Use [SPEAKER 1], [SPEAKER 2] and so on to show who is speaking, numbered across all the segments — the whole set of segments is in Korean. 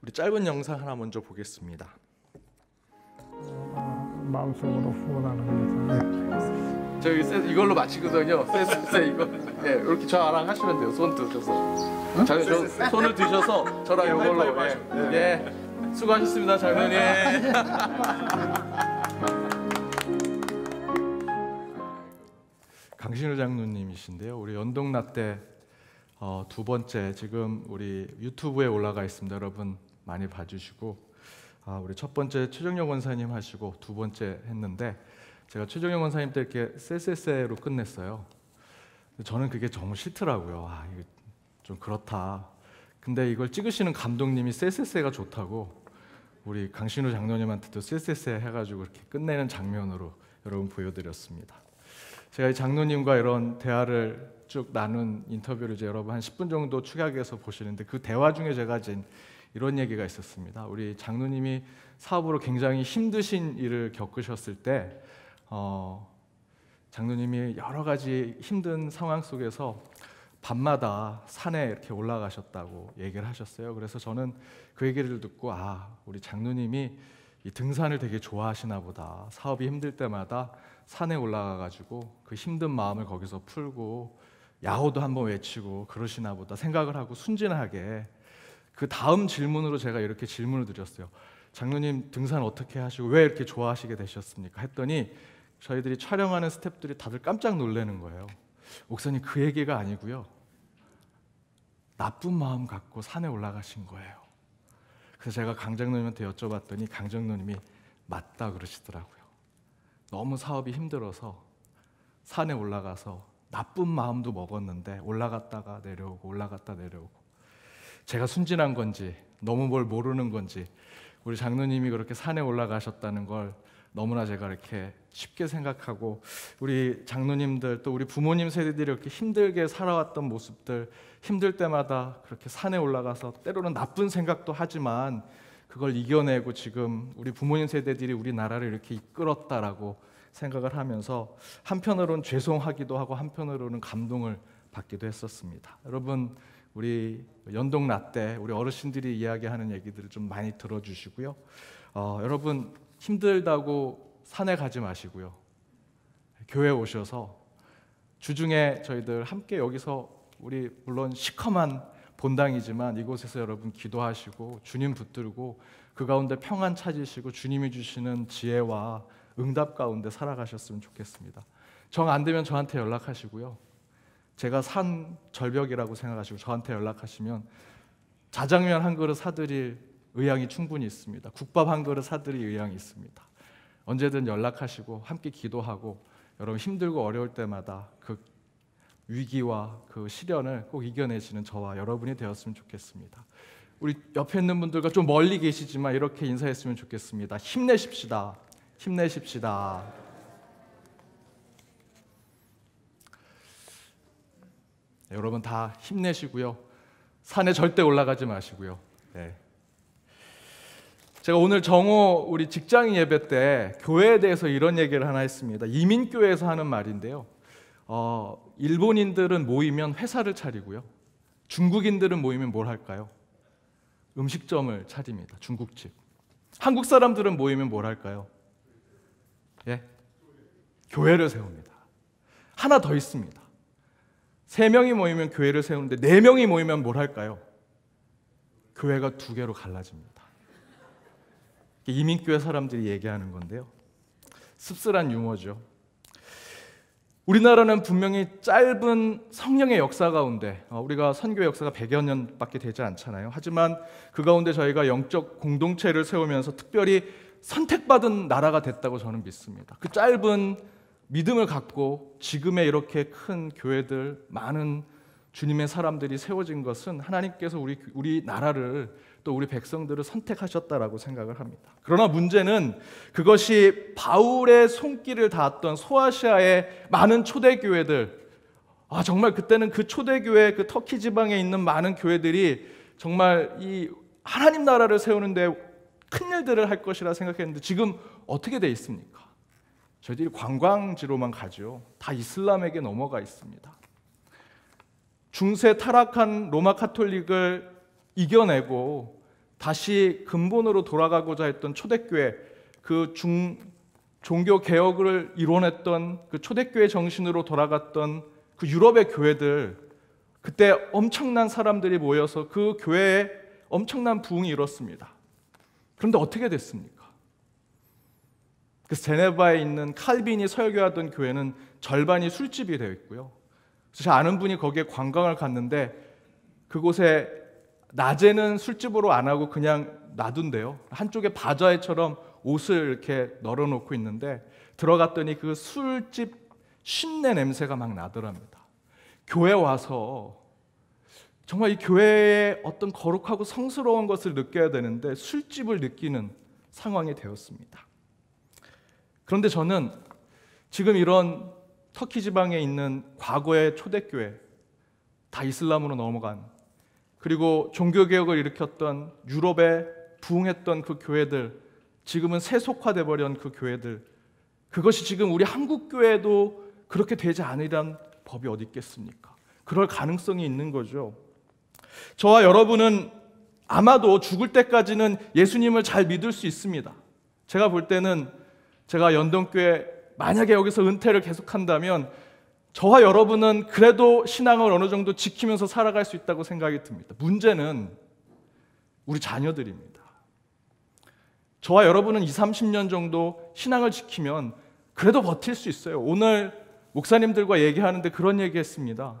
[SPEAKER 1] 우리 짧은 영상 하나 먼저 보겠습니다. 마음속으로 후원하는 거죠. 네. 저 이걸로 마치거든요. 세세 이거 예 네, 이렇게 저랑 하시면 돼요. 손 드셔서 응? 자, 저, 손을 드셔서 저랑 이걸로 네, 예, 예. 예 수고하셨습니다 장면님. 강신우 장로님이신데요. 우리 연동나 때두 어, 번째 지금 우리 유튜브에 올라가 있습니다. 여러분 많이 봐주시고 아, 우리 첫 번째 최정영 원사님 하시고 두 번째 했는데 제가 최정영 원사님 때 이렇게 쎄쎄쎄로 끝냈어요. 저는 그게 정말 싫더라고요. 아, 이게 좀 그렇다. 근데 이걸 찍으시는 감독님이 쎄쎄쎄가 좋다고 우리 강신우 장로님한테도 쎄쎄쎄 해가지고 이렇게 끝내는 장면으로 여러분 보여드렸습니다. 제가 이 장로님과 이런 대화를 쭉 나눈 인터뷰를 이제 여러분 한 10분 정도 축약해서 보시는데 그 대화 중에 제가 지금 이런 얘기가 있었습니다. 우리 장로님이 사업으로 굉장히 힘드신 일을 겪으셨을 때 어, 장로님이 여러 가지 힘든 상황 속에서 밤마다 산에 이렇게 올라가셨다고 얘기를 하셨어요. 그래서 저는 그 얘기를 듣고 아 우리 장로님이 이 등산을 되게 좋아하시나 보다. 사업이 힘들 때마다 산에 올라가 가지고 그 힘든 마음을 거기서 풀고 야호도 한번 외치고 그러시나 보다 생각을 하고 순진하게 그 다음 질문으로 제가 이렇게 질문을 드렸어요. 장로님 등산 어떻게 하시고 왜 이렇게 좋아하시게 되셨습니까? 했더니 저희들이 촬영하는 스탭들이 다들 깜짝 놀라는 거예요. 목사님 그 얘기가 아니고요. 나쁜 마음 갖고 산에 올라가신 거예요. 그래서 제가 강장로님한테 여쭤봤더니 강장로님이 맞다 그러시더라고요. 너무 사업이 힘들어서 산에 올라가서 나쁜 마음도 먹었는데 올라갔다가 내려오고 올라갔다 내려오고 제가 순진한 건지 너무 뭘 모르는 건지 우리 장로님이 그렇게 산에 올라가셨다는 걸 너무나 제가 이렇게 쉽게 생각하고 우리 장로님들 또 우리 부모님 세대들이 이렇게 힘들게 살아왔던 모습들 힘들 때마다 그렇게 산에 올라가서 때로는 나쁜 생각도 하지만 그걸 이겨내고 지금 우리 부모님 세대들이 우리나라를 이렇게 이끌었다라고 생각을 하면서 한편으론 죄송하기도 하고 한편으로는 감동을 받기도 했었습니다. 여러분 우리 연동 라떼 우리 어르신들이 이야기하는 얘기들을 좀 많이 들어주시고요. 어, 여러분 힘들다고 산에 가지 마시고요. 교회 오셔서 주중에 저희들 함께 여기서 우리 물론 시커먼 본당이지만 이곳에서 여러분 기도하시고 주님 붙들고 그 가운데 평안 찾으시고 주님이 주시는 지혜와 응답 가운데 살아가셨으면 좋겠습니다. 정 안 되면 저한테 연락하시고요. 제가 산 절벽이라고 생각하시고 저한테 연락하시면 자장면 한 그릇 사드릴 의향이 충분히 있습니다. 국밥 한 그릇 사드릴 의향이 있습니다. 언제든 연락하시고 함께 기도하고 여러분 힘들고 어려울 때마다 그 위기와 그 시련을 꼭 이겨내시는 저와 여러분이 되었으면 좋겠습니다. 우리 옆에 있는 분들과 좀 멀리 계시지만 이렇게 인사했으면 좋겠습니다. 힘내십시다. 힘내십시다. 네, 여러분 다 힘내시고요. 산에 절대 올라가지 마시고요. 네. 제가 오늘 정오 우리 직장인 예배 때 교회에 대해서 이런 얘기를 하나 했습니다. 이민교회에서 하는 말인데요. 어, 일본인들은 모이면 회사를 차리고요. 중국인들은 모이면 뭘 할까요? 음식점을 차립니다. 중국집. 한국 사람들은 모이면 뭘 할까요? 예? 교회를 세웁니다. 하나 더 있습니다. 세 명이 모이면 교회를 세우는데 네 명이 모이면 뭘 할까요? 교회가 두 개로 갈라집니다. 이민교회 사람들이 얘기하는 건데요. 씁쓸한 유머죠. 우리나라는 분명히 짧은 성령의 역사 가운데 어, 우리가 선교 역사가 100여 년밖에 되지 않잖아요. 하지만 그 가운데 저희가 영적 공동체를 세우면서 특별히 선택받은 나라가 됐다고 저는 믿습니다. 그 짧은 믿음을 갖고 지금의 이렇게 큰 교회들 많은 주님의 사람들이 세워진 것은 하나님께서 우리 우리 나라를 또 우리 백성들을 선택하셨다라고 생각을 합니다. 그러나 문제는 그것이 바울의 손길을 닿았던 소아시아의 많은 초대 교회들 아 정말 그때는 그 초대 교회 그 터키 지방에 있는 많은 교회들이 정말 이 하나님 나라를 세우는데 큰 일들을 할 것이라 생각했는데 지금 어떻게 돼 있습니까? 저희들이 관광지로만 가죠. 다 이슬람에게 넘어가 있습니다. 중세 타락한 로마 카톨릭을 이겨내고 다시 근본으로 돌아가고자 했던 초대교회 그 중, 종교 개혁을 이론했던 그 초대교회 정신으로 돌아갔던 그 유럽의 교회들 그때 엄청난 사람들이 모여서 그 교회에 엄청난 부흥이 일었습니다. 그런데 어떻게 됐습니까? 그래서 제네바에 있는 칼빈이 설교하던 교회는 절반이 술집이 되어 있고요. 그래 아는 분이 거기에 관광을 갔는데 그곳에 낮에는 술집으로 안 하고 그냥 놔둔대요. 한쪽에 바자회처럼 옷을 이렇게 널어놓고 있는데 들어갔더니 그 술집 신내 냄새가 막 나더랍니다. 교회 와서 정말 이 교회의 어떤 거룩하고 성스러운 것을 느껴야 되는데 술집을 느끼는 상황이 되었습니다. 그런데 저는 지금 이런 터키 지방에 있는 과거의 초대교회, 다 이슬람으로 넘어간, 그리고 종교개혁을 일으켰던 유럽에 부흥했던 그 교회들, 지금은 세속화돼 버린 그 교회들, 그것이 지금 우리 한국 교회도 그렇게 되지 않으란 법이 어디 있겠습니까? 그럴 가능성이 있는 거죠. 저와 여러분은 아마도 죽을 때까지는 예수님을 잘 믿을 수 있습니다. 제가 볼 때는 제가 연동교회 만약에 여기서 은퇴를 계속한다면 저와 여러분은 그래도 신앙을 어느 정도 지키면서 살아갈 수 있다고 생각이 듭니다. 문제는 우리 자녀들입니다. 저와 여러분은 20, 30년 정도 신앙을 지키면 그래도 버틸 수 있어요. 오늘 목사님들과 얘기하는데 그런 얘기 했습니다.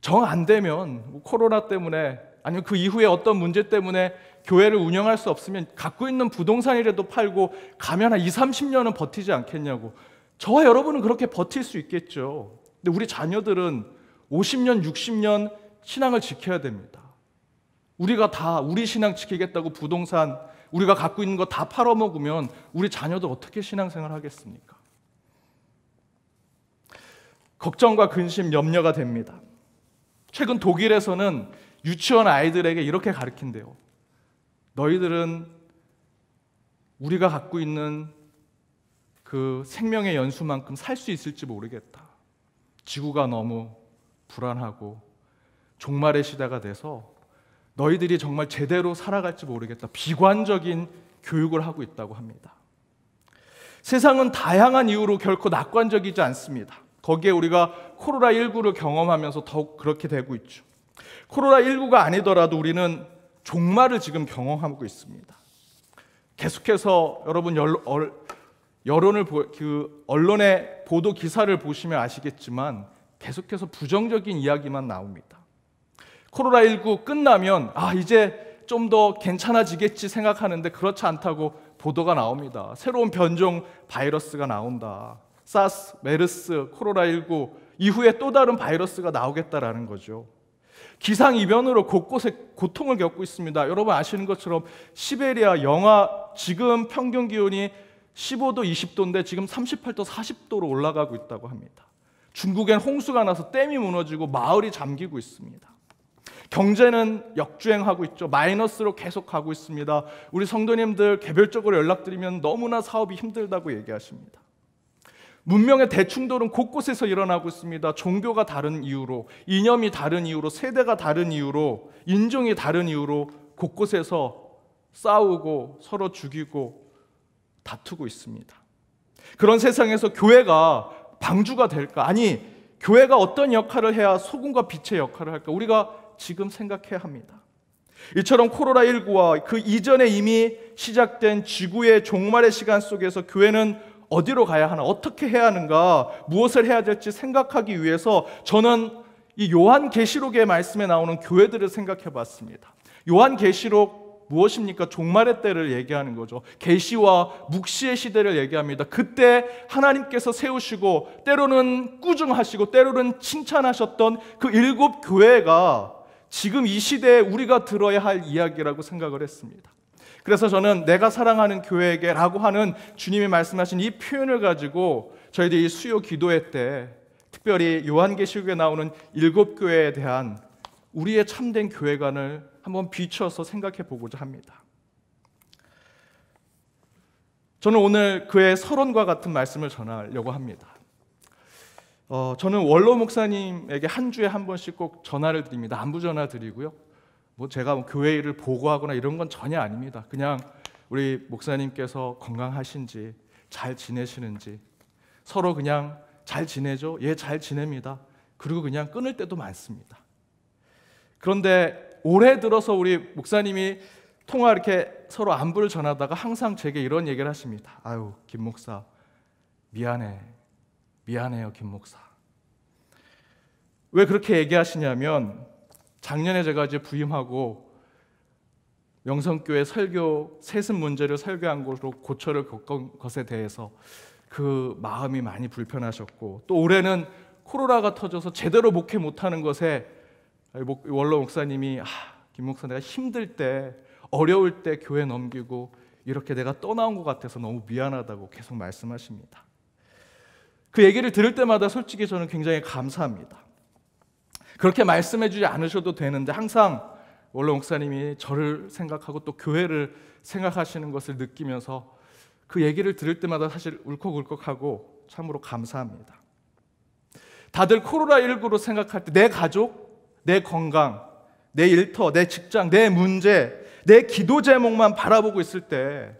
[SPEAKER 1] 정 안 되면 뭐 코로나 때문에 아니면 그 이후에 어떤 문제 때문에 교회를 운영할 수 없으면 갖고 있는 부동산이라도 팔고 가면 한 2, 30년은 버티지 않겠냐고. 저와 여러분은 그렇게 버틸 수 있겠죠. 근데 우리 자녀들은 50년, 60년 신앙을 지켜야 됩니다. 우리가 다 우리 신앙 지키겠다고 부동산 우리가 갖고 있는 거 다 팔아먹으면 우리 자녀도 어떻게 신앙생활 하겠습니까? 걱정과 근심, 염려가 됩니다. 최근 독일에서는 유치원 아이들에게 이렇게 가르친대요. 너희들은 우리가 갖고 있는 그 생명의 연수만큼 살 수 있을지 모르겠다. 지구가 너무 불안하고 종말의 시대가 돼서 너희들이 정말 제대로 살아갈지 모르겠다. 비관적인 교육을 하고 있다고 합니다. 세상은 다양한 이유로 결코 낙관적이지 않습니다. 거기에 우리가 코로나19를 경험하면서 더욱 그렇게 되고 있죠. 코로나19가 아니더라도 우리는 종말을 지금 경험하고 있습니다. 계속해서 여러분 여론을 그 언론의 보도 기사를 보시면 아시겠지만 계속해서 부정적인 이야기만 나옵니다. 코로나 19 끝나면 아 이제 좀 더 괜찮아지겠지 생각하는데 그렇지 않다고 보도가 나옵니다. 새로운 변종 바이러스가 나온다. 사스, 메르스, 코로나 19 이후에 또 다른 바이러스가 나오겠다라는 거죠. 기상이변으로 곳곳에 고통을 겪고 있습니다. 여러분 아시는 것처럼 시베리아 영하 지금 평균 기온이 15도, 20도인데 지금 38도, 40도로 올라가고 있다고 합니다. 중국엔 홍수가 나서 댐이 무너지고 마을이 잠기고 있습니다. 경제는 역주행하고 있죠. 마이너스로 계속 가고 있습니다. 우리 성도님들 개별적으로 연락드리면 너무나 사업이 힘들다고 얘기하십니다. 문명의 대충돌은 곳곳에서 일어나고 있습니다. 종교가 다른 이유로, 이념이 다른 이유로, 세대가 다른 이유로, 인종이 다른 이유로 곳곳에서 싸우고 서로 죽이고 다투고 있습니다. 그런 세상에서 교회가 방주가 될까? 아니, 교회가 어떤 역할을 해야 소금과 빛의 역할을 할까? 우리가 지금 생각해야 합니다. 이처럼 코로나19와 그 이전에 이미 시작된 지구의 종말의 시간 속에서 교회는 어디로 가야 하나, 어떻게 해야 하는가, 무엇을 해야 될지 생각하기 위해서 저는 이 요한 계시록의 말씀에 나오는 교회들을 생각해 봤습니다. 요한 계시록 무엇입니까? 종말의 때를 얘기하는 거죠. 계시와 묵시의 시대를 얘기합니다. 그때 하나님께서 세우시고 때로는 꾸중하시고 때로는 칭찬하셨던 그 일곱 교회가 지금 이 시대에 우리가 들어야 할 이야기라고 생각을 했습니다. 그래서 저는 내가 사랑하는 교회에게라고 하는 주님이 말씀하신 이 표현을 가지고 저희들이 수요 기도회 때 특별히 요한계시록에 나오는 일곱 교회에 대한 우리의 참된 교회관을 한번 비춰서 생각해 보고자 합니다. 저는 오늘 그의 서론과 같은 말씀을 전하려고 합니다. 어, 저는 원로 목사님에게 한 주에 한 번씩 꼭 전화를 드립니다. 안부 전화 드리고요. 뭐 제가 뭐 교회 일을 보고하거나 이런 건 전혀 아닙니다. 그냥 우리 목사님께서 건강하신지 잘 지내시는지 서로 그냥 잘 지내죠. 예, 잘 지냅니다. 그리고 그냥 끊을 때도 많습니다. 그런데 올해 들어서 우리 목사님이 통화 이렇게 서로 안부를 전하다가 항상 제게 이런 얘기를 하십니다. 아유, 김 목사 미안해. 미안해요, 김 목사. 왜 그렇게 얘기하시냐면 작년에 제가 이제 부임하고 명성교회 설교 세습 문제를 설교한 것으로 고초를 겪은 것에 대해서 그 마음이 많이 불편하셨고 또 올해는 코로나가 터져서 제대로 목회 못하는 것에 원로 목사님이 아, 김 목사 내가 힘들 때 어려울 때 교회 넘기고 이렇게 내가 떠나온 것 같아서 너무 미안하다고 계속 말씀하십니다. 그 얘기를 들을 때마다 솔직히 저는 굉장히 감사합니다. 그렇게 말씀해 주지 않으셔도 되는데 항상 원로 목사님이 저를 생각하고 또 교회를 생각하시는 것을 느끼면서 그 얘기를 들을 때마다 사실 울컥울컥하고 참으로 감사합니다. 다들 코로나19로 생각할 때 내 가족, 내 건강, 내 일터, 내 직장, 내 문제, 내 기도 제목만 바라보고 있을 때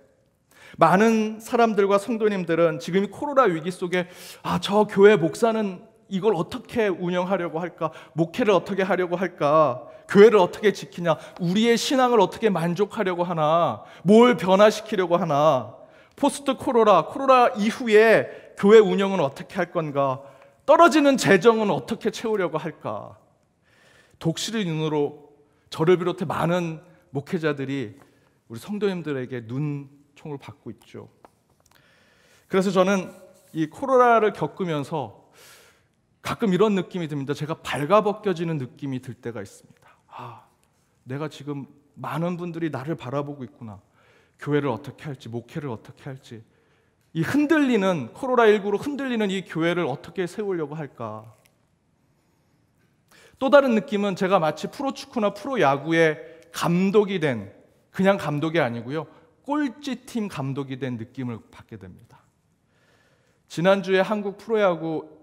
[SPEAKER 1] 많은 사람들과 성도님들은 지금 이 코로나 위기 속에 아, 저 교회 목사는 이걸 어떻게 운영하려고 할까? 목회를 어떻게 하려고 할까? 교회를 어떻게 지키냐? 우리의 신앙을 어떻게 만족하려고 하나? 뭘 변화시키려고 하나? 포스트 코로나, 코로나 이후에 교회 운영은 어떻게 할 건가? 떨어지는 재정은 어떻게 채우려고 할까? 독실의 눈으로 저를 비롯해 많은 목회자들이 우리 성도님들에게 눈총을 받고 있죠. 그래서 저는 이 코로나를 겪으면서 가끔 이런 느낌이 듭니다. 제가 발가벗겨지는 느낌이 들 때가 있습니다. 아, 내가 지금 많은 분들이 나를 바라보고 있구나. 교회를 어떻게 할지, 목회를 어떻게 할지. 이 흔들리는, 코로나19로 흔들리는 이 교회를 어떻게 세우려고 할까. 또 다른 느낌은 제가 마치 프로축구나 프로야구의 감독이 된, 그냥 감독이 아니고요. 꼴찌팀 감독이 된 느낌을 받게 됩니다. 지난주에 한국 프로야구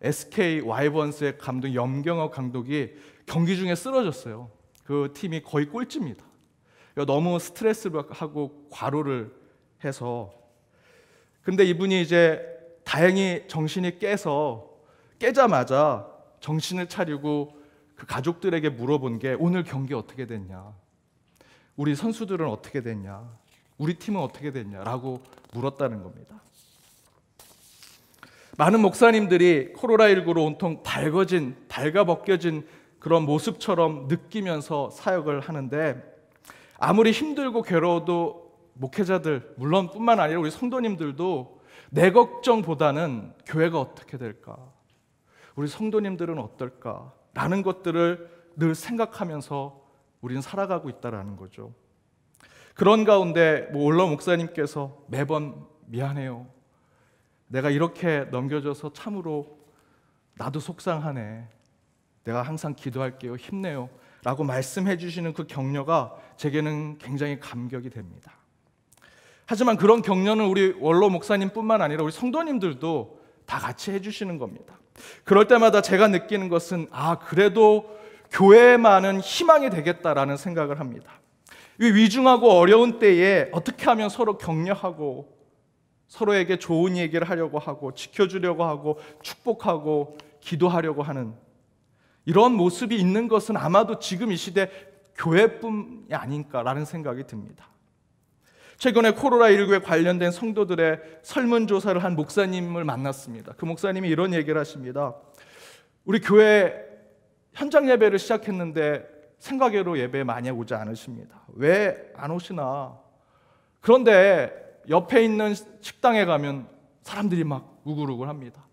[SPEAKER 1] SK 와이번스의 감독 염경호 감독이 경기 중에 쓰러졌어요. 그 팀이 거의 꼴찌입니다. 그러니까 너무 스트레스를 하고 과로를 해서 근데 이분이 이제 다행히 정신이 깨서 깨자마자 정신을 차리고 그 가족들에게 물어본 게 오늘 경기 어떻게 됐냐? 우리 선수들은 어떻게 됐냐? 우리 팀은 어떻게 됐냐라고 물었다는 겁니다. 많은 목사님들이 코로나19로 온통 달궈진 달가 벗겨진 그런 모습처럼 느끼면서 사역을 하는데 아무리 힘들고 괴로워도 목회자들, 물론 뿐만 아니라 우리 성도님들도 내 걱정보다는 교회가 어떻게 될까? 우리 성도님들은 어떨까? 라는 것들을 늘 생각하면서 우리는 살아가고 있다라는 거죠. 그런 가운데 뭐 올라 목사님께서 매번 미안해요. 내가 이렇게 넘겨져서 참으로 나도 속상하네. 내가 항상 기도할게요. 힘내요. 라고 말씀해 주시는 그 격려가 제게는 굉장히 감격이 됩니다. 하지만 그런 격려는 우리 원로 목사님뿐만 아니라 우리 성도님들도 다 같이 해 주시는 겁니다. 그럴 때마다 제가 느끼는 것은 아, 그래도 교회만은 희망이 되겠다라는 생각을 합니다. 이 위중하고 어려운 때에 어떻게 하면 서로 격려하고 서로에게 좋은 얘기를 하려고 하고 지켜주려고 하고 축복하고 기도하려고 하는 이런 모습이 있는 것은 아마도 지금 이 시대 교회뿐이 아닌가라는 생각이 듭니다. 최근에 코로나19에 관련된 성도들의 설문조사를 한 목사님을 만났습니다. 그 목사님이 이런 얘기를 하십니다. 우리 교회 현장 예배를 시작했는데 생각외로 예배 많이 오지 않으십니다. 왜 안 오시나? 그런데 옆에 있는 식당에 가면 사람들이 막 우글우글 합니다.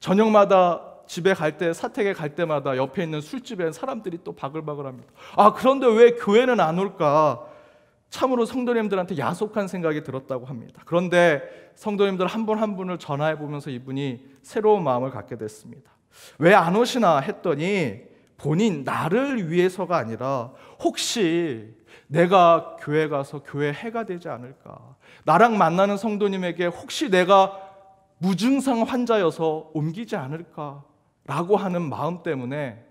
[SPEAKER 1] 저녁마다 집에 갈 때, 사택에 갈 때마다 옆에 있는 술집에 사람들이 또 바글바글 합니다. 아, 그런데 왜 교회는 안 올까? 참으로 성도님들한테 야속한 생각이 들었다고 합니다. 그런데 성도님들 한 분한 한 분을 전화해 보면서 이분이 새로운 마음을 갖게 됐습니다. 왜 안 오시나 했더니 본인 나를 위해서가 아니라 혹시 내가 교회 가서 교회 해가 되지 않을까? 나랑 만나는 성도님에게 혹시 내가 무증상 환자여서 옮기지 않을까라고 하는 마음 때문에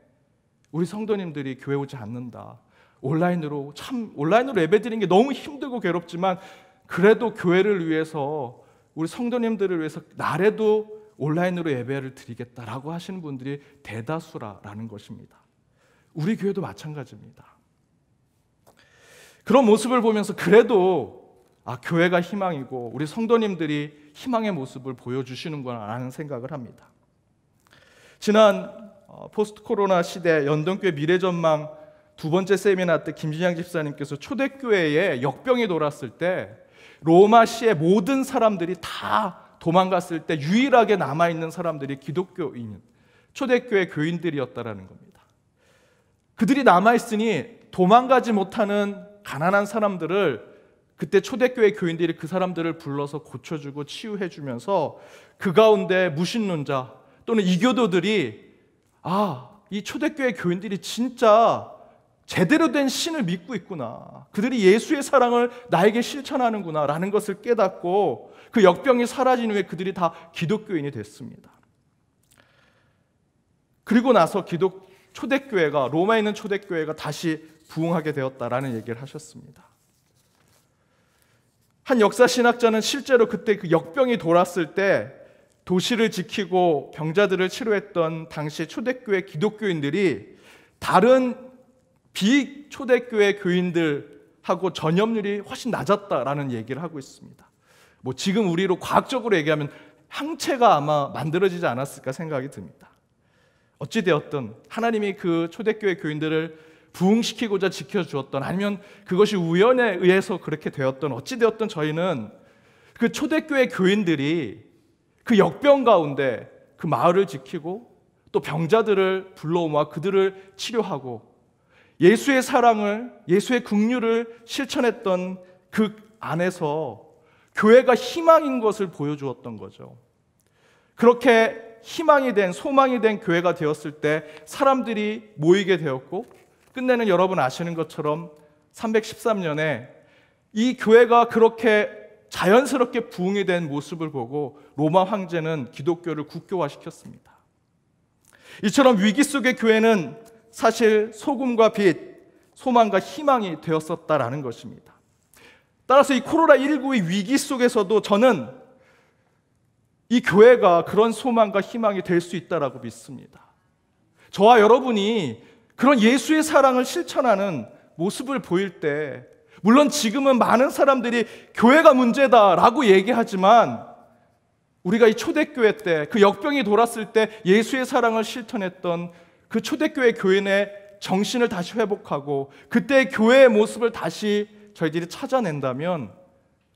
[SPEAKER 1] 우리 성도님들이 교회 오지 않는다. 온라인으로 참 온라인으로 예배 드리는 게 너무 힘들고 괴롭지만 그래도 교회를 위해서 우리 성도님들을 위해서 나래도 온라인으로 예배를 드리겠다라고 하시는 분들이 대다수라라는 것입니다. 우리 교회도 마찬가지입니다. 그런 모습을 보면서 그래도 아, 교회가 희망이고 우리 성도님들이 희망의 모습을 보여주시는구나라는 생각을 합니다. 지난 어, 포스트 코로나 시대 연동교회 미래전망 두 번째 세미나 때 김진양 집사님께서 초대교회에 역병이 돌았을 때 로마시의 모든 사람들이 다 도망갔을 때 유일하게 남아 있는 사람들이 기독교인 초대교회 교인들이었다라는 겁니다. 그들이 남아 있으니 도망가지 못하는 가난한 사람들을 그때 초대교회 교인들이 그 사람들을 불러서 고쳐주고 치유해주면서 그 가운데 무신론자 또는 이교도들이 아, 이 초대교회 교인들이 진짜 제대로 된 신을 믿고 있구나. 그들이 예수의 사랑을 나에게 실천하는구나. 라는 것을 깨닫고 그 역병이 사라진 후에 그들이 다 기독교인이 됐습니다. 그리고 나서 기독 초대교회가 로마에 있는 초대교회가 다시 부흥하게 되었다라는 얘기를 하셨습니다. 한 역사 신학자는 실제로 그때 그 역병이 돌았을 때 도시를 지키고 병자들을 치료했던 당시 초대교회 기독교인들이 다른 비초대교회 교인들하고 전염률이 훨씬 낮았다라는 얘기를 하고 있습니다. 뭐 지금 우리로 과학적으로 얘기하면 항체가 아마 만들어지지 않았을까 생각이 듭니다. 어찌되었든 하나님이 그 초대교회 교인들을 부흥시키고자 지켜주었던 아니면 그것이 우연에 의해서 그렇게 되었던 어찌 되었던 저희는 그 초대교회 교인들이 그 역병 가운데 그 마을을 지키고 또 병자들을 불러오마 그들을 치료하고 예수의 사랑을 예수의 국류를 실천했던 그 안에서 교회가 희망인 것을 보여주었던 거죠. 그렇게 희망이 된 소망이 된 교회가 되었을 때 사람들이 모이게 되었고 끝내는 여러분 아시는 것처럼 313년에 이 교회가 그렇게 자연스럽게 부흥이 된 모습을 보고 로마 황제는 기독교를 국교화시켰습니다. 이처럼 위기 속의 교회는 사실 소금과 빛, 소망과 희망이 되었었다라는 것입니다. 따라서 이 코로나19의 위기 속에서도 저는 이 교회가 그런 소망과 희망이 될 수 있다라고 믿습니다. 저와 여러분이 그런 예수의 사랑을 실천하는 모습을 보일 때, 물론 지금은 많은 사람들이 교회가 문제다라고 얘기하지만, 우리가 이 초대교회 때, 그 역병이 돌았을 때 예수의 사랑을 실천했던 그 초대교회 교인의 정신을 다시 회복하고, 그때 교회의 모습을 다시 저희들이 찾아낸다면,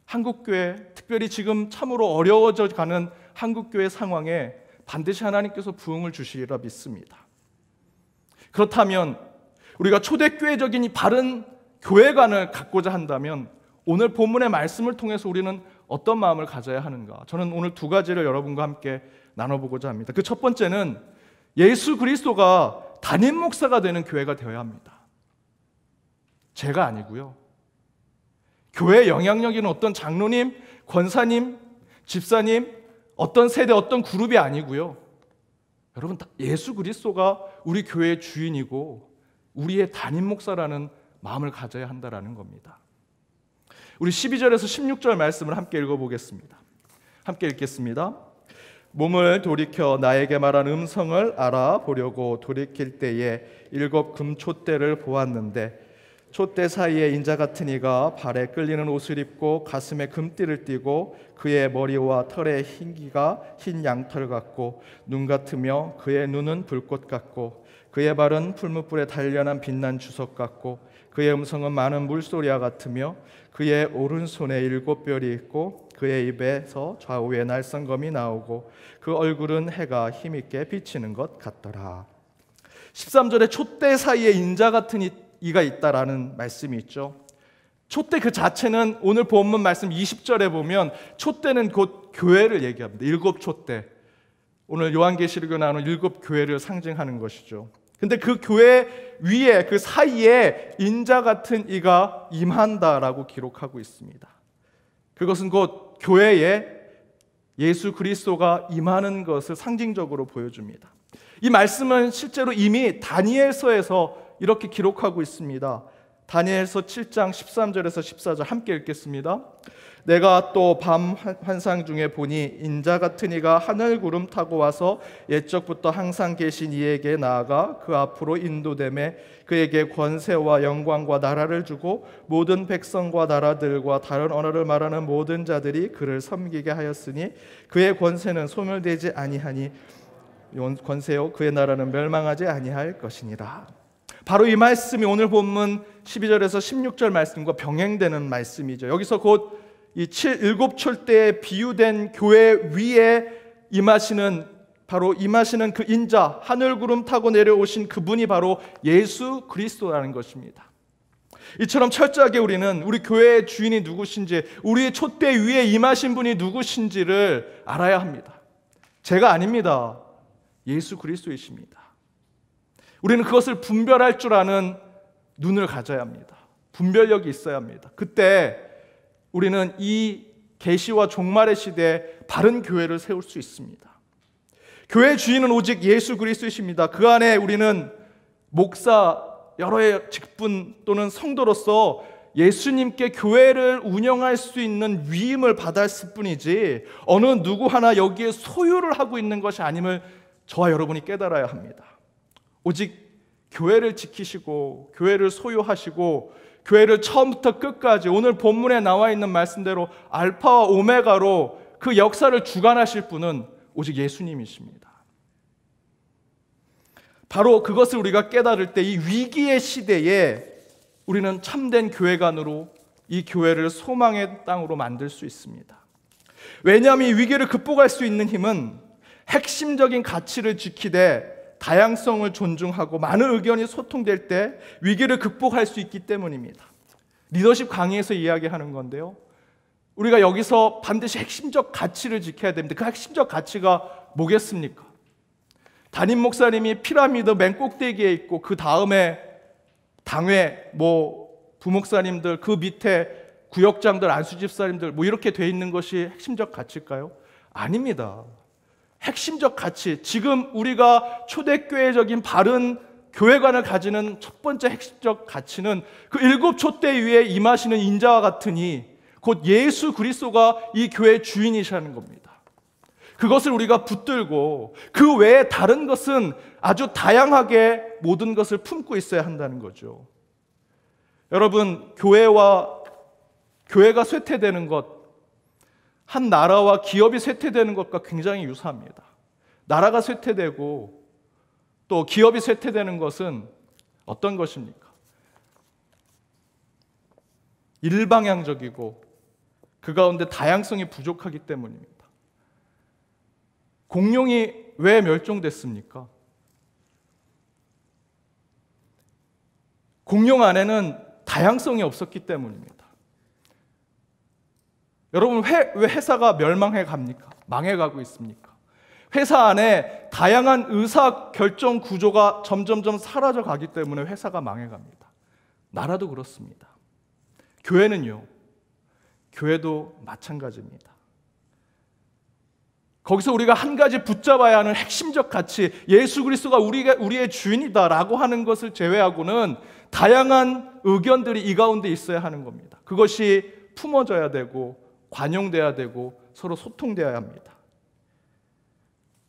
[SPEAKER 1] 한국교회, 특별히 지금 참으로 어려워져 가는 한국교회 상황에 반드시 하나님께서 부응을 주시리라 믿습니다. 그렇다면 우리가 초대교회적인 이 바른 교회관을 갖고자 한다면 오늘 본문의 말씀을 통해서 우리는 어떤 마음을 가져야 하는가? 저는 오늘 두 가지를 여러분과 함께 나눠보고자 합니다. 그 첫 번째는 예수 그리스도가 담임 목사가 되는 교회가 되어야 합니다. 제가 아니고요. 교회 의 영향력 있는 어떤 장로님, 권사님, 집사님, 어떤 세대, 어떤 그룹이 아니고요. 여러분 예수 그리스도가 우리 교회의 주인이고 우리의 담임 목사라는 마음을 가져야 한다라는 겁니다. 우리 12절에서 16절 말씀을 함께 읽어 보겠습니다. 함께 읽겠습니다. 몸을 돌이켜 나에게 말한 음성을 알아보려고 돌이킬 때에 일곱 금초대를 보았는데 촛대 사이에 인자 같은 이가 발에 끌리는 옷을 입고 가슴에 금띠를 띠고 그의 머리와 털에 흰기가 흰 양털 같고 눈 같으며 그의 눈은 불꽃 같고 그의 발은 풀무불에 달려난 빛난 주석 같고 그의 음성은 많은 물소리와 같으며 그의 오른손에 일곱 별이 있고 그의 입에서 좌우에 날성검이 나오고 그 얼굴은 해가 힘있게 비치는 것 같더라 13절에 촛대 사이에 인자 같은 이 이가 있다라는 말씀이 있죠. 촛대 그 자체는 오늘 본문 말씀 20절에 보면 촛대는 곧 교회를 얘기합니다. 일곱 촛대. 오늘 요한계시록에 나오는 일곱 교회를 상징하는 것이죠. 근데 그 교회 위에 그 사이에 인자 같은 이가 임한다라고 기록하고 있습니다. 그것은 곧 교회에 예수 그리스도가 임하는 것을 상징적으로 보여줍니다. 이 말씀은 실제로 이미 다니엘서에서 이렇게 기록하고 있습니다. 다니엘서 7장 13절에서 14절 함께 읽겠습니다. 내가 또 밤 환상 중에 보니 인자 같은 이가 하늘 구름 타고 와서 옛적부터 항상 계신 이에게 나아가 그 앞으로 인도됨에 그에게 권세와 영광과 나라를 주고 모든 백성과 나라들과 다른 언어를 말하는 모든 자들이 그를 섬기게 하였으니 그의 권세는 소멸되지 아니하니 권세요 그의 나라는 멸망하지 아니할 것이니라. 바로 이 말씀이 오늘 본문 12절에서 16절 말씀과 병행되는 말씀이죠. 여기서 곧이 일곱 철대에 비유된 교회 위에 임하시는 바로 임하시는 그 인자 하늘 구름 타고 내려오신 그분이 바로 예수 그리스도라는 것입니다. 이처럼 철저하게 우리는 우리 교회의 주인이 누구신지 우리의 촛대 위에 임하신 분이 누구신지를 알아야 합니다. 제가 아닙니다. 예수 그리스도이십니다. 우리는 그것을 분별할 줄 아는 눈을 가져야 합니다. 분별력이 있어야 합니다. 그때 우리는 이 계시와 종말의 시대에 바른 교회를 세울 수 있습니다. 교회 주인은 오직 예수 그리스도이십니다. 그 안에 우리는 목사 여러의 직분 또는 성도로서 예수님께 교회를 운영할 수 있는 위임을 받았을 뿐이지 어느 누구 하나 여기에 소유를 하고 있는 것이 아님을 저와 여러분이 깨달아야 합니다. 오직 교회를 지키시고 교회를 소유하시고 교회를 처음부터 끝까지 오늘 본문에 나와 있는 말씀대로 알파와 오메가로 그 역사를 주관하실 분은 오직 예수님이십니다. 바로 그것을 우리가 깨달을 때 이 위기의 시대에 우리는 참된 교회관으로 이 교회를 소망의 땅으로 만들 수 있습니다. 왜냐하면 이 위기를 극복할 수 있는 힘은 핵심적인 가치를 지키되 다양성을 존중하고 많은 의견이 소통될 때 위기를 극복할 수 있기 때문입니다. 리더십 강의에서 이야기하는 건데요. 우리가 여기서 반드시 핵심적 가치를 지켜야 됩니다. 그 핵심적 가치가 뭐겠습니까? 담임 목사님이 피라미드 맨 꼭대기에 있고 그 다음에 당회 뭐 부목사님들 그 밑에 구역장들 안수집사님들 뭐 이렇게 돼 있는 것이 핵심적 가치일까요? 아닙니다. 핵심적 가치, 지금 우리가 초대교회적인 바른 교회관을 가지는 첫 번째 핵심적 가치는 그 일곱 초대 위에 임하시는 인자와 같으니 곧 예수 그리스도가 이 교회의 주인이시라는 겁니다. 그것을 우리가 붙들고 그 외에 다른 것은 아주 다양하게 모든 것을 품고 있어야 한다는 거죠. 여러분, 교회와 교회가 쇠퇴되는 것한 나라와 기업이 쇠퇴되는 것과 굉장히 유사합니다. 나라가 쇠퇴되고 또 기업이 쇠퇴되는 것은 어떤 것입니까? 일방향적이고 그 가운데 다양성이 부족하기 때문입니다. 공룡이 왜 멸종됐습니까? 공룡 안에는 다양성이 없었기 때문입니다. 여러분 회, 왜 회사가 멸망해 갑니까? 망해 가고 있습니까? 회사 안에 다양한 의사 결정 구조가 점점점 사라져 가기 때문에 회사가 망해 갑니다. 나라도 그렇습니다. 교회는요. 교회도 마찬가지입니다. 거기서 우리가 한 가지 붙잡아야 하는 핵심적 가치, 예수 그리스도가 우리가 우리의 주인이다라고 하는 것을 제외하고는 다양한 의견들이 이 가운데 있어야 하는 겁니다. 그것이 품어져야 되고 관용돼야 되고 서로 소통돼야 합니다.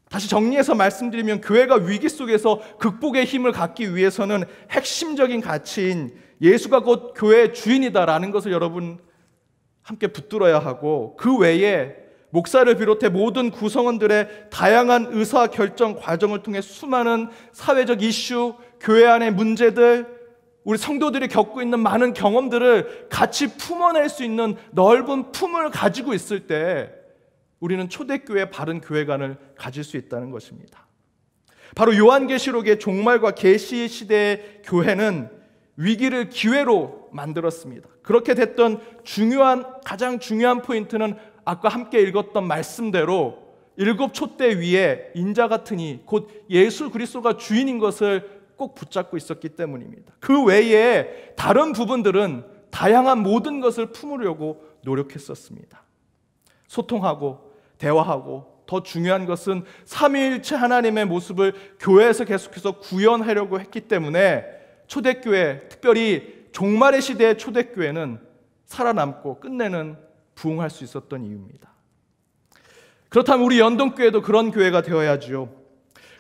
[SPEAKER 1] 다시 정리해서 말씀드리면 교회가 위기 속에서 극복의 힘을 갖기 위해서는 핵심적인 가치인 예수가 곧 교회의 주인이다라는 것을 여러분 함께 붙들어야 하고 그 외에 목사를 비롯해 모든 구성원들의 다양한 의사 결정 과정을 통해 수많은 사회적 이슈, 교회 안의 문제들, 우리 성도들이 겪고 있는 많은 경험들을 같이 품어낼 수 있는 넓은 품을 가지고 있을 때 우리는 초대교회 바른 교회관을 가질 수 있다는 것입니다. 바로 요한계시록의 종말과 계시 시대의 교회는 위기를 기회로 만들었습니다. 그렇게 됐던 중요한 가장 중요한 포인트는 아까 함께 읽었던 말씀대로 일곱 촛대 위에 인자 같으니 곧 예수 그리스도가 주인인 것을 꼭 붙잡고 있었기 때문입니다. 그 외에 다른 부분들은 다양한 모든 것을 품으려고 노력했었습니다. 소통하고 대화하고 더 중요한 것은 삼위일체 하나님의 모습을 교회에서 계속해서 구현하려고 했기 때문에 초대교회, 특별히 종말의 시대의 초대교회는 살아남고 끝내는 부흥할 수 있었던 이유입니다. 그렇다면 우리 연동교회도 그런 교회가 되어야지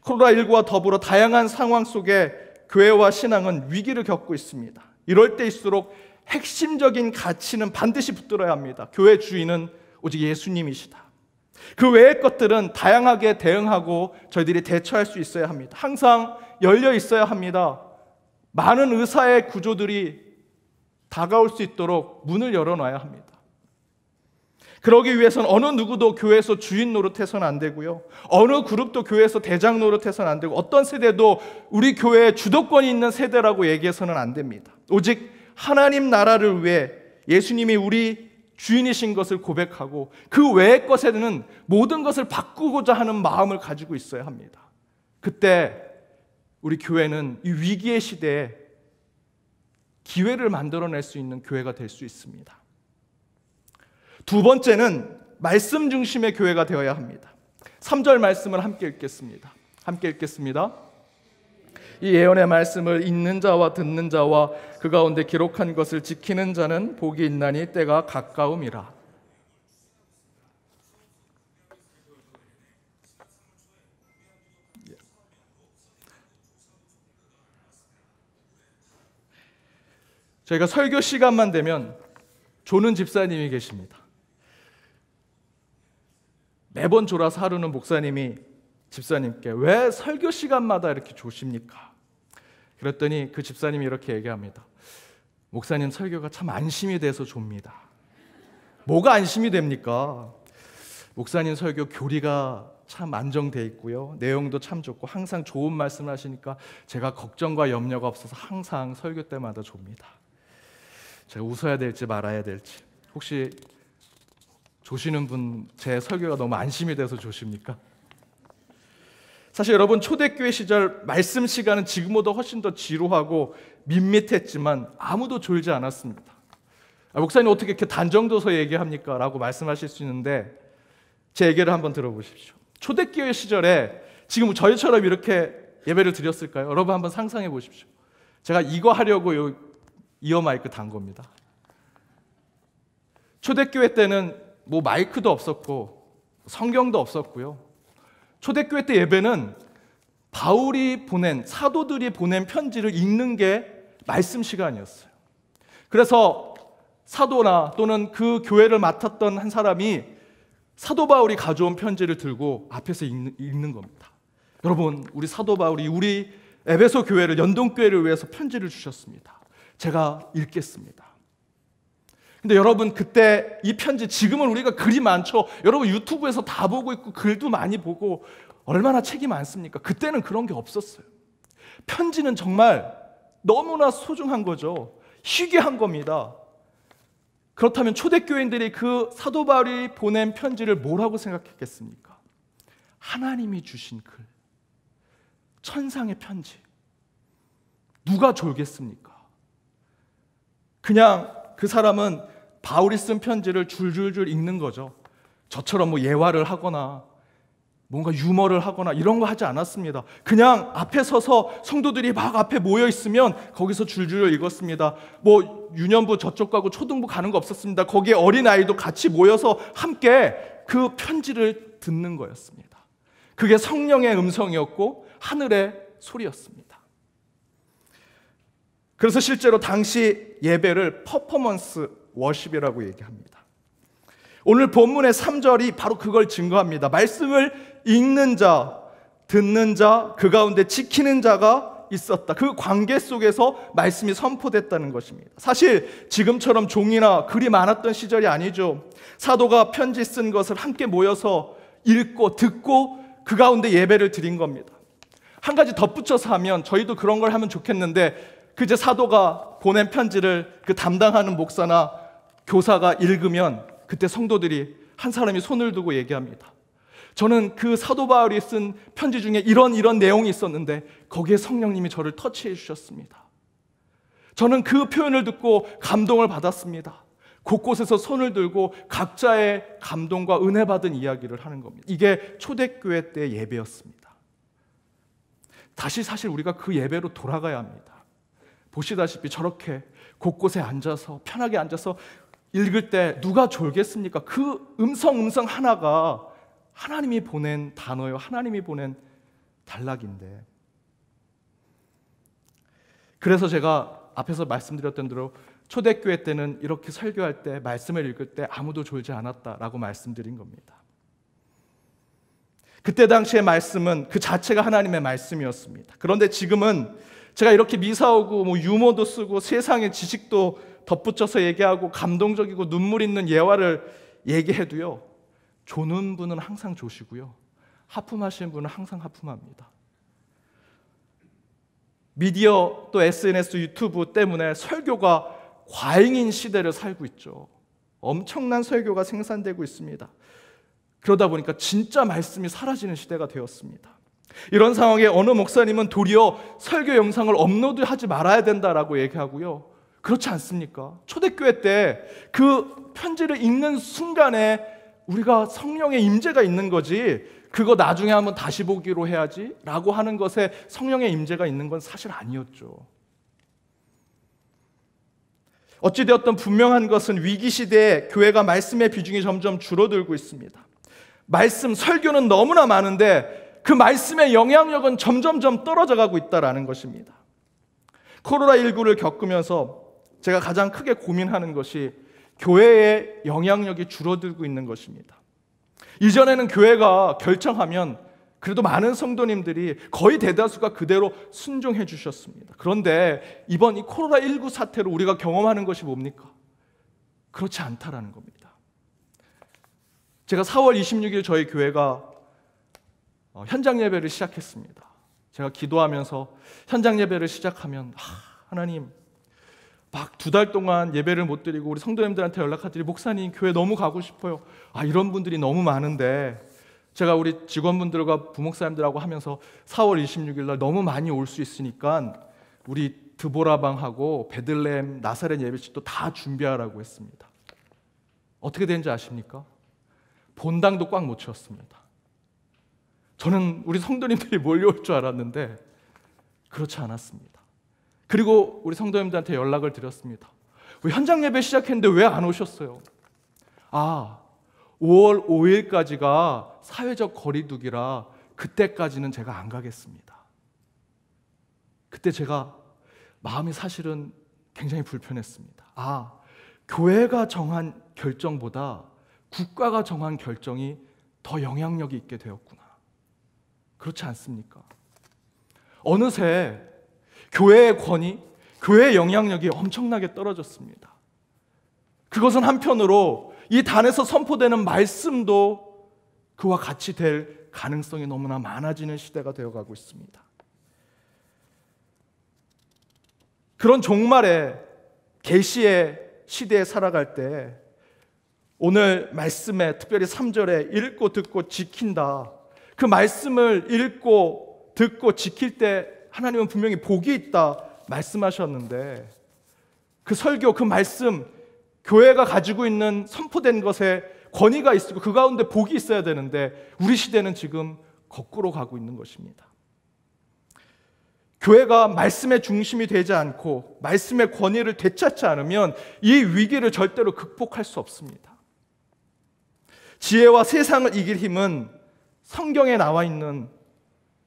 [SPEAKER 1] 코로나19와 더불어 다양한 상황 속에 교회와 신앙은 위기를 겪고 있습니다. 이럴 때일수록 핵심적인 가치는 반드시 붙들어야 합니다. 교회 주인은 오직 예수님이시다. 그 외의 것들은 다양하게 대응하고 저희들이 대처할 수 있어야 합니다. 항상 열려 있어야 합니다. 많은 의사의 구조들이 다가올 수 있도록 문을 열어놔야 합니다. 그러기 위해선 어느 누구도 교회에서 주인 노릇해서는 안 되고요. 어느 그룹도 교회에서 대장 노릇해서는 안 되고 어떤 세대도 우리 교회에 주도권이 있는 세대라고 얘기해서는 안 됩니다. 오직 하나님 나라를 위해 예수님이 우리 주인이신 것을 고백하고 그 외의 것에는 모든 것을 바꾸고자 하는 마음을 가지고 있어야 합니다. 그때 우리 교회는 이 위기의 시대에 기회를 만들어낼 수 있는 교회가 될 수 있습니다. 두 번째는 말씀 중심의 교회가 되어야 합니다. 3절 말씀을 함께 읽겠습니다. 함께 읽겠습니다. 이 예언의 말씀을 읽는 자와 듣는 자와 그 가운데 기록한 것을 지키는 자는 복이 있나니 때가 가까움이라. 저희가 설교 시간만 되면 조는 집사님이 계십니다. 매번 졸아서 하루는 목사님이 집사님께 왜 설교 시간마다 이렇게 조십니까? 그랬더니 그 집사님이 이렇게 얘기합니다. 목사님 설교가 참 안심이 돼서 좁니다 뭐가 안심이 됩니까? 목사님 설교 교리가 참 안정돼 있고요. 내용도 참 좋고 항상 좋은 말씀 을 하시니까 제가 걱정과 염려가 없어서 항상 설교 때마다 좁니다 제가 웃어야 될지 말아야 될지 혹시 조시는 분 제 설교가 너무 안심이 돼서 조십니까? 사실 여러분 초대교회 시절 말씀 시간은 지금보다 훨씬 더 지루하고 밋밋했지만 아무도 졸지 않았습니다. 아, 목사님 어떻게 이렇게 단정둬서 얘기합니까? 라고 말씀하실 수 있는데 제 얘기를 한번 들어보십시오. 초대교회 시절에 지금 저희처럼 이렇게 예배를 드렸을까요? 여러분 한번 상상해 보십시오. 제가 이거 하려고 이어 마이크 단 겁니다. 초대교회 때는 뭐 마이크도 없었고 성경도 없었고요. 초대교회 때 예배는 바울이 보낸 사도들이 보낸 편지를 읽는 게 말씀 시간이었어요. 그래서 사도나 또는 그 교회를 맡았던 한 사람이 사도 바울이 가져온 편지를 들고 앞에서 읽는, 읽는 겁니다. 여러분, 우리 사도 바울이 우리 에베소 교회를 연동교회를 위해서 편지를 주셨습니다. 제가 읽겠습니다. 근데 여러분 그때 이 편지 지금은 우리가 글이 많죠. 여러분 유튜브에서 다 보고 있고 글도 많이 보고 얼마나 책이 많습니까? 그때는 그런 게 없었어요. 편지는 정말 너무나 소중한 거죠. 희귀한 겁니다. 그렇다면 초대교인들이 그 사도 바울이 보낸 편지를 뭐라고 생각했겠습니까? 하나님이 주신 글. 천상의 편지. 누가 졸겠습니까? 그냥 그 사람은 바울이 쓴 편지를 줄줄줄 읽는 거죠. 저처럼 뭐 예화를 하거나 뭔가 유머를 하거나 이런 거 하지 않았습니다. 그냥 앞에 서서 성도들이 막 앞에 모여 있으면 거기서 줄줄 읽었습니다. 뭐 유년부 저쪽 가고 초등부 가는 거 없었습니다. 거기에 어린아이도 같이 모여서 함께 그 편지를 듣는 거였습니다. 그게 성령의 음성이었고 하늘의 소리였습니다. 그래서 실제로 당시 예배를 퍼포먼스 워십이라고 얘기합니다. 오늘 본문의 3절이 바로 그걸 증거합니다. 말씀을 읽는 자, 듣는 자, 그 가운데 지키는 자가 있었다. 그 관계 속에서 말씀이 선포됐다는 것입니다. 사실 지금처럼 종이나 글이 많았던 시절이 아니죠. 사도가 편지 쓴 것을 함께 모여서 읽고 듣고 그 가운데 예배를 드린 겁니다. 한 가지 덧붙여서 하면 저희도 그런 걸 하면 좋겠는데 그제 사도가 보낸 편지를 그 담당하는 목사나 교사가 읽으면 그때 성도들이 한 사람이 손을 들고 얘기합니다. 저는 그 사도 바울이 쓴 편지 중에 이런 이런 내용이 있었는데 거기에 성령님이 저를 터치해 주셨습니다. 저는 그 표현을 듣고 감동을 받았습니다. 곳곳에서 손을 들고 각자의 감동과 은혜 받은 이야기를 하는 겁니다. 이게 초대교회 때 예배였습니다. 다시 사실 우리가 그 예배로 돌아가야 합니다. 보시다시피 저렇게 곳곳에 앉아서 편하게 앉아서 읽을 때 누가 졸겠습니까? 그 음성 음성 하나가 하나님이 보낸 단어요. 하나님이 보낸 단락인데. 그래서 제가 앞에서 말씀드렸던 대로 초대교회 때는 이렇게 설교할 때 말씀을 읽을 때 아무도 졸지 않았다라고 말씀드린 겁니다. 그때 당시의 말씀은 그 자체가 하나님의 말씀이었습니다. 그런데 지금은 제가 이렇게 미사오고 뭐 유머도 쓰고 세상의 지식도 덧붙여서 얘기하고 감동적이고 눈물 있는 예화를 얘기해도요. 조는 분은 항상 조시고요. 하품하시는 분은 항상 하품합니다. 미디어 또 SNS 유튜브 때문에 설교가 과잉인 시대를 살고 있죠. 엄청난 설교가 생산되고 있습니다. 그러다 보니까 진짜 말씀이 사라지는 시대가 되었습니다. 이런 상황에 어느 목사님은 도리어 설교 영상을 업로드하지 말아야 된다라고 얘기하고요. 그렇지 않습니까? 초대교회 때 그 편지를 읽는 순간에 우리가 성령의 임재가 있는 거지 그거 나중에 한번 다시 보기로 해야지라고 하는 것에 성령의 임재가 있는 건 사실 아니었죠. 어찌되었든 분명한 것은 위기 시대에 교회가 말씀의 비중이 점점 줄어들고 있습니다. 말씀 설교는 너무나 많은데 그 말씀의 영향력은 점점점 떨어져 가고 있다라는 것입니다. 코로나19를 겪으면서 제가 가장 크게 고민하는 것이 교회의 영향력이 줄어들고 있는 것입니다. 이전에는 교회가 결정하면 그래도 많은 성도님들이 거의 대다수가 그대로 순종해 주셨습니다. 그런데 이번 이 코로나19 사태로 우리가 경험하는 것이 뭡니까? 그렇지 않다라는 겁니다. 제가 4월 26일 저희 교회가 어, 현장 예배를 시작했습니다. 제가 기도하면서 현장 예배를 시작하면 아, 하나님 막 두 달 동안 예배를 못 드리고 우리 성도님들한테 연락하더니 목사님 교회 너무 가고 싶어요. 아 이런 분들이 너무 많은데 제가 우리 직원분들과 부목사님들하고 하면서 4월 26일 날 너무 많이 올 수 있으니까 우리 드보라방하고 베들레헴 나사렛 예배집도 다 준비하라고 했습니다. 어떻게 된지 아십니까? 본당도 꽉못 채웠습니다. 저는 우리 성도님들이 몰려올 줄 알았는데 그렇지 않았습니다. 그리고 우리 성도님들한테 연락을 드렸습니다. 그 현장 예배 시작했는데 왜 안 오셨어요? 아, 5월 5일까지가 사회적 거리두기라 그때까지는 제가 안 가겠습니다. 그때 제가 마음이 사실은 굉장히 불편했습니다. 아, 교회가 정한 결정보다 국가가 정한 결정이 더 영향력이 있게 되었구나. 그렇지 않습니까? 어느새 교회의 권위, 교회의 영향력이 엄청나게 떨어졌습니다. 그것은 한편으로 이 단에서 선포되는 말씀도 그와 같이 될 가능성이 너무나 많아지는 시대가 되어가고 있습니다. 그런 종말의 계시의 시대에 살아갈 때 오늘 말씀에 특별히 3절에 읽고 듣고 지킨다 그 말씀을 읽고 듣고 지킬 때 하나님은 분명히 복이 있다 말씀하셨는데 그 설교, 그 말씀, 교회가 가지고 있는 선포된 것에 권위가 있고 그 가운데 복이 있어야 되는데 우리 시대는 지금 거꾸로 가고 있는 것입니다. 교회가 말씀의 중심이 되지 않고 말씀의 권위를 되찾지 않으면 이 위기를 절대로 극복할 수 없습니다. 지혜와 세상을 이길 힘은 성경에 나와 있는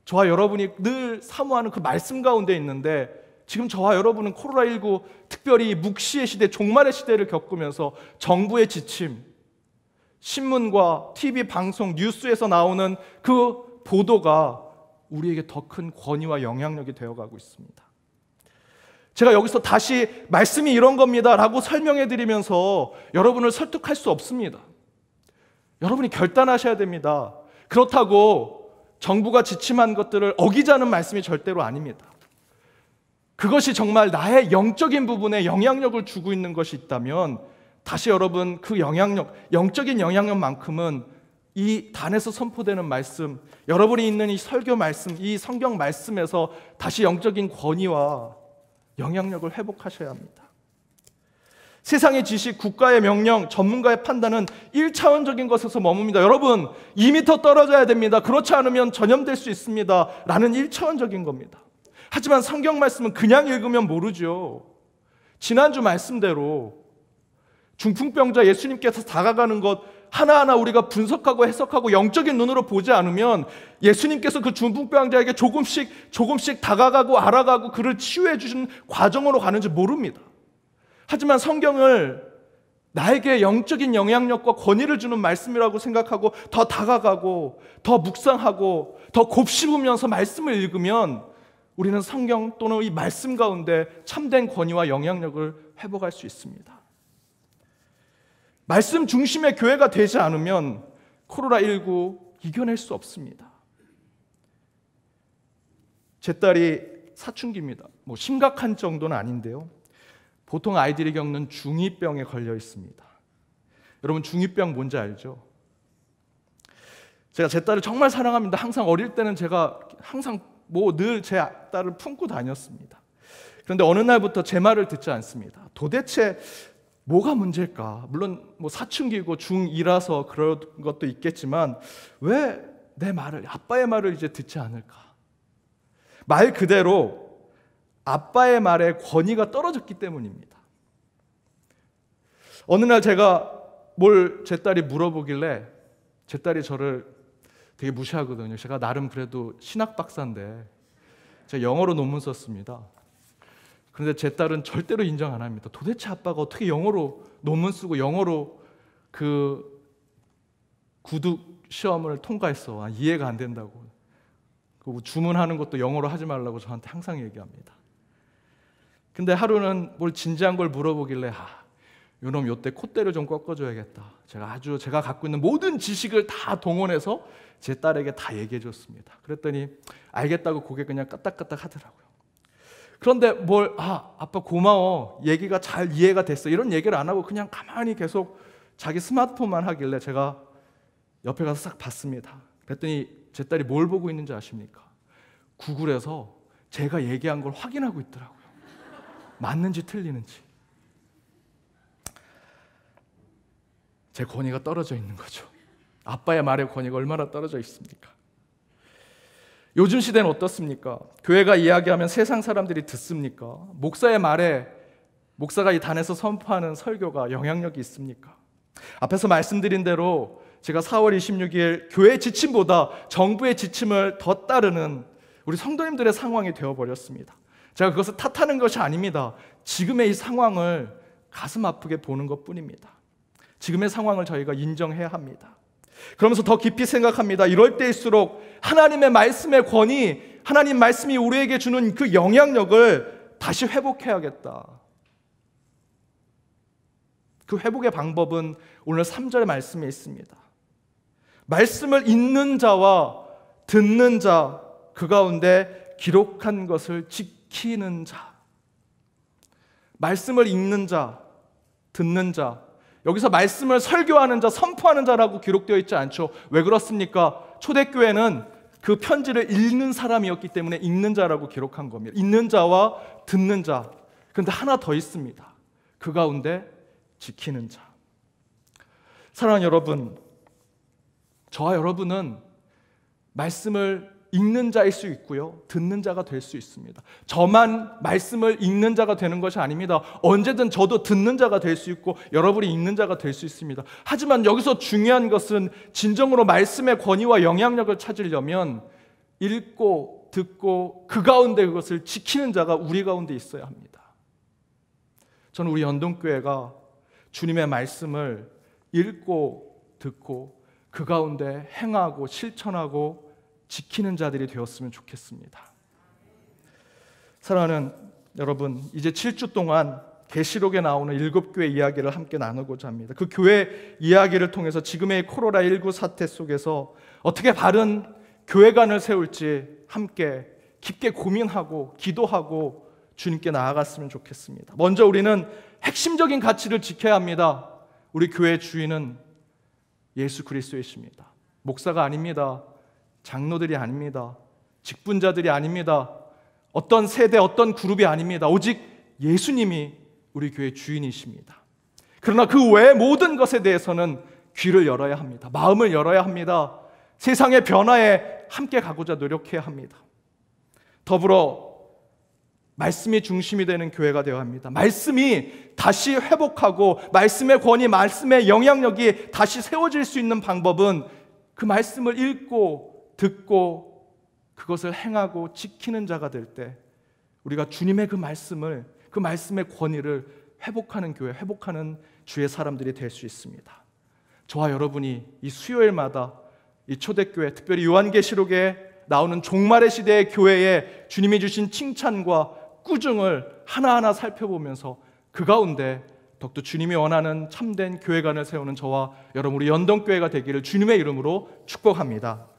[SPEAKER 1] 저와 여러분이 늘 사모하는 그 말씀 가운데 있는데 지금 저와 여러분은 코로나19 특별히 묵시의 시대, 종말의 시대를 겪으면서 정부의 지침, 신문과 TV 방송, 뉴스에서 나오는 그 보도가 우리에게 더 큰 권위와 영향력이 되어가고 있습니다. 제가 여기서 다시 말씀이 이런 겁니다. 라고 설명해 드리면서 여러분을 설득할 수 없습니다. 여러분이 결단하셔야 됩니다. 그렇다고 정부가 지침한 것들을 어기자는 말씀이 절대로 아닙니다. 그것이 정말 나의 영적인 부분에 영향력을 주고 있는 것이 있다면 다시 여러분 그 영향력, 영적인 영향력만큼은 이 단에서 선포되는 말씀, 여러분이 있는 이 설교 말씀, 이 성경 말씀에서 다시 영적인 권위와 영향력을 회복하셔야 합니다. 세상의 지식, 국가의 명령, 전문가의 판단은 1차원적인 것에서 머뭅니다. 여러분, 2미터 떨어져야 됩니다. 그렇지 않으면 전염될 수 있습니다. 라는 1차원적인 겁니다. 하지만 성경 말씀은 그냥 읽으면 모르죠. 지난주 말씀대로 중풍병자 예수님께서 다가가는 것 하나하나 우리가 분석하고 해석하고 영적인 눈으로 보지 않으면 예수님께서 그 중풍병자에게 조금씩 조금씩 다가가고 알아가고 그를 치유해 주신 과정으로 가는지 모릅니다. 하지만 성경을 나에게 영적인 영향력과 권위를 주는 말씀이라고 생각하고 더 다가가고 더 묵상하고 더 곱씹으면서 말씀을 읽으면 우리는 성경 또는 이 말씀 가운데 참된 권위와 영향력을 회복할 수 있습니다. 말씀 중심의 교회가 되지 않으면 코로나19 이겨낼 수 없습니다. 제 딸이 사춘기입니다. 뭐 심각한 정도는 아닌데요. 보통 아이들이 겪는 중이병에 걸려 있습니다. 여러분 중이병 뭔지 알죠? 제가 제 딸을 정말 사랑합니다. 항상 어릴 때는 제가 항상 뭐 늘 제 딸을 품고 다녔습니다. 그런데 어느 날부터 제 말을 듣지 않습니다. 도대체 뭐가 문제일까? 물론 뭐 사춘기고 중2라서 그런 것도 있겠지만 왜 내 말을 아빠의 말을 이제 듣지 않을까? 말 그대로 아빠의 말에 권위가 떨어졌기 때문입니다. 어느 날 제가 뭘 제 딸이 물어보길래 제 딸이 저를 되게 무시하거든요. 제가 나름 그래도 신학 박사인데 제가 영어로 논문 썼습니다. 그런데 제 딸은 절대로 인정 안 합니다. 도대체 아빠가 어떻게 영어로 논문 쓰고 영어로 그 구두 시험을 통과했어. 아, 이해가 안 된다고. 그 주문하는 것도 영어로 하지 말라고 저한테 항상 얘기합니다. 근데 하루는 뭘 진지한 걸 물어보길래 아, 요놈 요때 콧대를 좀 꺾어줘야겠다. 제가 아주 제가 갖고 있는 모든 지식을 다 동원해서 제 딸에게 다 얘기해 줬습니다. 그랬더니 알겠다고 고개 그냥 까딱까딱 하더라고요. 그런데 뭘, 아, 아빠 고마워. 얘기가 잘 이해가 됐어. 이런 얘기를 안 하고 그냥 가만히 계속 자기 스마트폰만 하길래 제가 옆에 가서 싹 봤습니다. 그랬더니 제 딸이 뭘 보고 있는지 아십니까? 구글에서 제가 얘기한 걸 확인하고 있더라고요. 맞는지 틀리는지. 제 권위가 떨어져 있는 거죠. 아빠의 말의 권위가 얼마나 떨어져 있습니까? 요즘 시대는 어떻습니까? 교회가 이야기하면 세상 사람들이 듣습니까? 목사의 말에 목사가 이 단에서 선포하는 설교가 영향력이 있습니까? 앞에서 말씀드린 대로 제가 4월 26일 교회 지침보다 정부의 지침을 더 따르는 우리 성도님들의 상황이 되어 버렸습니다. 제가 그것을 탓하는 것이 아닙니다. 지금의 이 상황을 가슴 아프게 보는 것 뿐입니다. 지금의 상황을 저희가 인정해야 합니다. 그러면서 더 깊이 생각합니다. 이럴 때일수록 하나님의 말씀의 권위, 하나님 말씀이 우리에게 주는 그 영향력을 다시 회복해야겠다. 그 회복의 방법은 오늘 3절의 말씀에 있습니다. 말씀을 읽는 자와 듣는 자, 그 가운데 기록한 것을 지키 지키는 자, 말씀을 읽는 자, 듣는 자, 여기서 말씀을 설교하는 자, 선포하는 자라고 기록되어 있지 않죠. 왜 그렇습니까? 초대교회는 그 편지를 읽는 사람이었기 때문에 읽는 자라고 기록한 겁니다. 읽는 자와 듣는 자. 그런데 하나 더 있습니다. 그 가운데 지키는 자. 사랑하는 여러분, 저와 여러분은 말씀을 읽는 자일 수 있고요. 듣는 자가 될 수 있습니다. 저만 말씀을 읽는 자가 되는 것이 아닙니다. 언제든 저도 듣는 자가 될 수 있고 여러분이 읽는 자가 될 수 있습니다. 하지만 여기서 중요한 것은 진정으로 말씀의 권위와 영향력을 찾으려면 읽고 듣고 그 가운데 그것을 지키는 자가 우리 가운데 있어야 합니다. 저는 우리 연동교회가 주님의 말씀을 읽고 듣고 그 가운데 행하고 실천하고 지키는 자들이 되었으면 좋겠습니다. 사랑하는 여러분, 이제 7주 동안 계시록에 나오는 일곱 교회 이야기를 함께 나누고자 합니다. 그 교회 이야기를 통해서 지금의 코로나 19 사태 속에서 어떻게 바른 교회관을 세울지 함께 깊게 고민하고 기도하고 주님께 나아갔으면 좋겠습니다. 먼저 우리는 핵심적인 가치를 지켜야 합니다. 우리 교회 주인은 예수 그리스도이십니다. 목사가 아닙니다. 장로들이 아닙니다. 직분자들이 아닙니다. 어떤 세대, 어떤 그룹이 아닙니다. 오직 예수님이 우리 교회 주인이십니다. 그러나 그 외의 모든 것에 대해서는 귀를 열어야 합니다. 마음을 열어야 합니다. 세상의 변화에 함께 가고자 노력해야 합니다. 더불어 말씀이 중심이 되는 교회가 되어야 합니다. 말씀이 다시 회복하고 말씀의 권위, 말씀의 영향력이 다시 세워질 수 있는 방법은 그 말씀을 읽고 듣고 그것을 행하고 지키는 자가 될 때 우리가 주님의 그 말씀을 그 말씀의 권위를 회복하는 교회, 회복하는 주의 사람들이 될 수 있습니다. 저와 여러분이 이 수요일마다 이 초대교회, 특별히 요한계시록에 나오는 종말의 시대의 교회에 주님이 주신 칭찬과 꾸중을 하나하나 살펴보면서 그 가운데 덕도 주님이 원하는 참된 교회관을 세우는 저와 여러분 우리 연동교회가 되기를 주님의 이름으로 축복합니다.